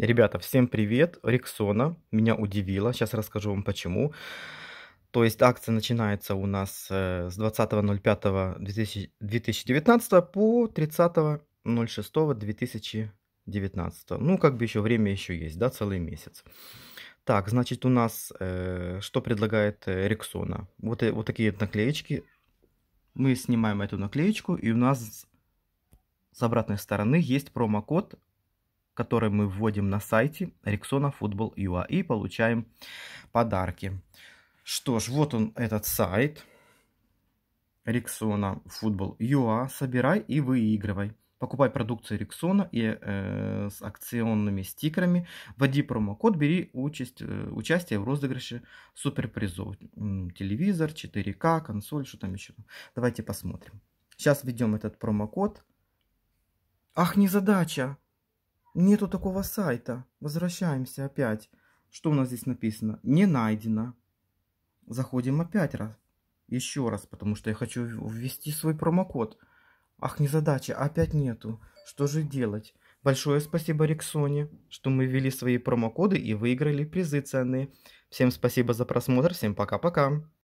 Ребята, всем привет! Рексона меня удивила, сейчас расскажу вам почему. То есть акция начинается у нас э, с 20.05.2019 по 30.06.2019. Ну, как бы еще время еще есть, да, целый месяц. Так, значит, у нас э, что предлагает э, Рексона? Вот, э, вот такие наклеечки. Мы снимаем эту наклеечку, и у нас с обратной стороны есть промокод который мы вводим на сайте rexonafutbol.ua и получаем подарки. Что ж, вот он этот сайт Rexona Football UA. Собирай и выигрывай. Покупай продукцию Рексона и э, с акционными стикерами. Вводи промокод, бери участь, э, участие в розыгрыше суперпризов. Телевизор, 4К, консоль, что там еще. Давайте посмотрим. Сейчас введем этот промокод. Ах, не задача! Нету такого сайта. Возвращаемся опять. Что у нас здесь написано? Не найдено. Заходим опять раз. Еще раз, потому что я хочу ввести свой промокод. Ах, незадача. опять нету. Что же делать? Большое спасибо Риксоне, что мы ввели свои промокоды и выиграли призы ценные. Всем спасибо за просмотр, всем пока-пока.